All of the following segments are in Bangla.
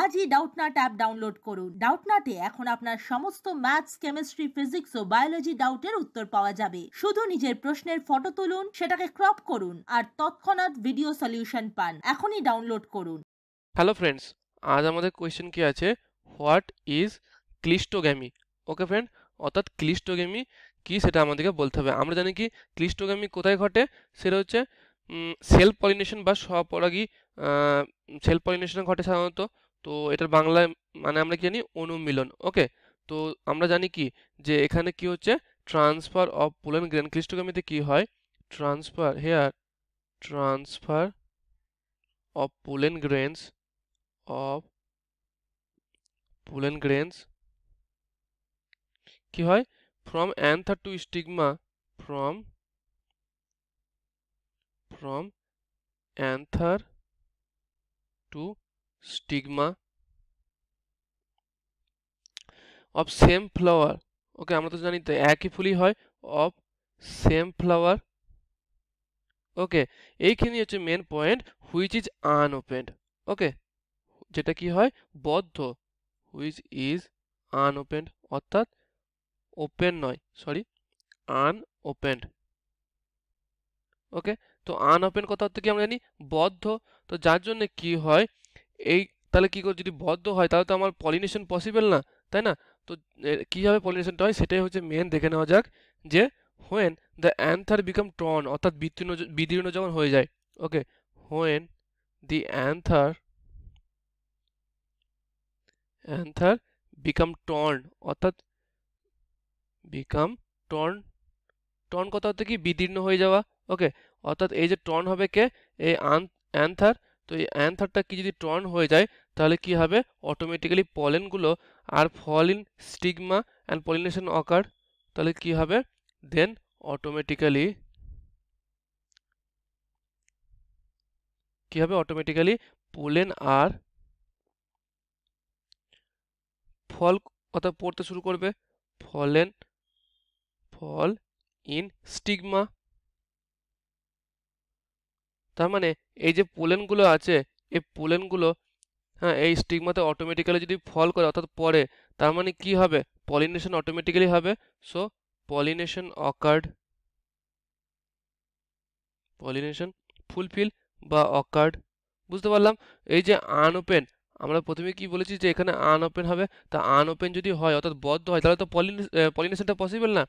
আজই ডাউটনাট অ্যাপ ডাউনলোড করুন ডাউটনাটে এখন আপনার সমস্ত ম্যাথস কেমিস্ট্রি ফিজিক্স ও বায়োলজি ডাউটের উত্তর পাওয়া যাবে শুধু নিজের প্রশ্নের ফটো তুলুন সেটাকে ক্রপ করুন আর তৎক্ষণাৎ ভিডিও সলিউশন পান এখনই ডাউনলোড করুন হ্যালো ফ্রেন্ডস আজ আমাদের কোয়েশ্চেন কি আছে what is cleistogamy okay friend অর্থাৎ ক্লিস্টোগ্যামি কি সেটা আমাদেরকে বলতে হবে আমরা জানি কি ক্লিস্টোগ্যামি কোথায় ঘটে সেটা হচ্ছে সেলফ পলিনেশন বা স্বপরাগী সেলফ পলিনেশন ঘটে সাধারণত তো এটার বাংলায় মানে আমরা কি জানি অনুমিলন ওকে তো আমরা জানি কি যে এখানে কি হচ্ছে ট্রান্সফার অফ পোলেন গ্রেন ক্লিষ্টগামিতে কি হয় transfer here transfer of pollen grains of pollen grains কি হয় from anther to stigma from from anther to stigma of same flower okay আমরা তো জানি তো একই ফুলই হয় অফ সেম ফ্লাওয়ার ওকে এইখানে হচ্ছে main point which is unopened okay যেটা কি হয় বদ্ধ হুইচ ইজ আনওপেন্ড অর্থাৎ ওপেন নয় সরি আনওপেন্ড ওকে তো আনওপেন কথা হচ্ছে কি আমরা জানি বদ্ধ তো যার জন্য কি হয় এই তাহলে কী করে যদি বদ্ধ হয় তাহলে তো আমার পলিনেশন পসিবল না তাই না তো কীভাবে পলিনেশনটা হয় সেটাই হচ্ছে মেন দেখে নেওয়া যাক যে when the anther become torn অর্থাৎ বিতীর্ণ বিদীর্ণ যখন হয়ে যায় okay when the anther anther become torn অর্থাৎ বিকাম টর্ন টর্ন কথা হচ্ছে কি বিদীর্ণ হয়ে যাওয়া ওকে অর্থাৎ এই যে টর্ন হবে কে এই অ্যান্থার তো এই অ্যান্থারটা কি যদি টর্ন হয়ে যায় তাহলে কি হবে অটোমেটিক্যালি পলেনগুলো আর fall in stigma and pollination occur তাহলে কি হবে দেন অটোমেটিক্যালি কি হবে অটোমেটিক্যালি পোলেন আর ফল অর্থাৎ পড়তে শুরু করবে ফলেন ফল ইন স্টিগমা তার মানে এই যে পোলেনগুলো আছে এই পোলেনগুলো হ্যাঁ এই স্টিগমাতে অটোমেটিক্যালি যদি ফল করে অর্থাৎ পরে তার মানে কি হবে পলিনেশন অটোমেটিক্যালি হবে so pollination occurred pollination fulfil বা অকার্ড বুঝতে পারলাম এই যে আনওপেন আমরা প্রথমে কি বলেছি যে এখানে আনওপেন হবে তা আনওপেন যদি হয় অর্থাৎ বদ্ধ হয় তাহলে তো পলিনেশনটা পসিবল না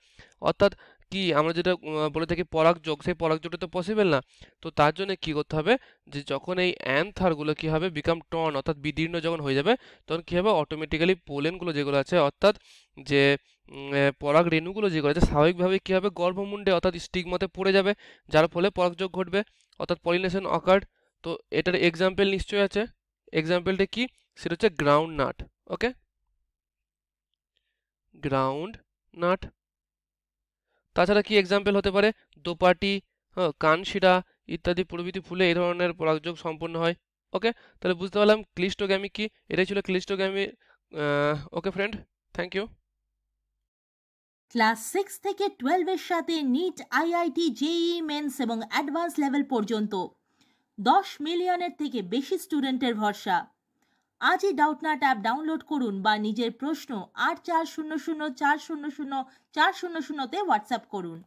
অর্থাৎ কি আমরা যেটা বলে থাকি পরাগ যোগ সেই পরাগ যোগটা তো পসিবল না তো তার জন্য কি করতে হবে যে যখন এই অ্যানথারগুলো কি হবে বিকাম টর্ন অর্থাৎ বিদীর্ণ যখন হয়ে যাবে তখন কি হবে অটোমেটিক্যালি পোলেনগুলো যেগুলো আছে অর্থাৎ যে পরাগ রেণুগুলো যেগুলো আছে স্বাভাবিকভাবে কী হবে গর্ভমুণ্ডে অর্থাৎ স্টিগমাতে পড়ে যাবে যার ফলে পরাগযোগ ঘটবে অর্থাৎ পলিনেশন অকার্ড তো এটার এক্সাম্পল নিশ্চয়ই আছে এক্সাম্পলটা কি সেটা হচ্ছে groundnut okay groundnut তাছাড়া কি এক্সাম্পল হতে পারে দোপাটি হ্যাঁ কানশিরা ইত্যাদি প্রভৃতি ফুলে এই ধরনের পরাগযোগ সম্পন্ন হয় ওকে তাহলে বুঝতে পারলাম ক্লিস্টোগ্যামি কি এটাই ছিল cleistogamy okay friend thank you class six থেকে টুয়েলভের সাথে নিট আইআইটি জেই মেন্স এবং অ্যাডভান্স লেভেল পর্যন্ত দশ মিলিয়নের থেকে বেশি স্টুডেন্টের ভরসা আজই ডাউটনাট অ্যাপ ডাউনলোড করুন বা নিজের প্রশ্ন আট চার শূন্য শূন্য চার শূন্য শূন্য চার শূন্য শূন্যতে হোয়াটসঅ্যাপ করুন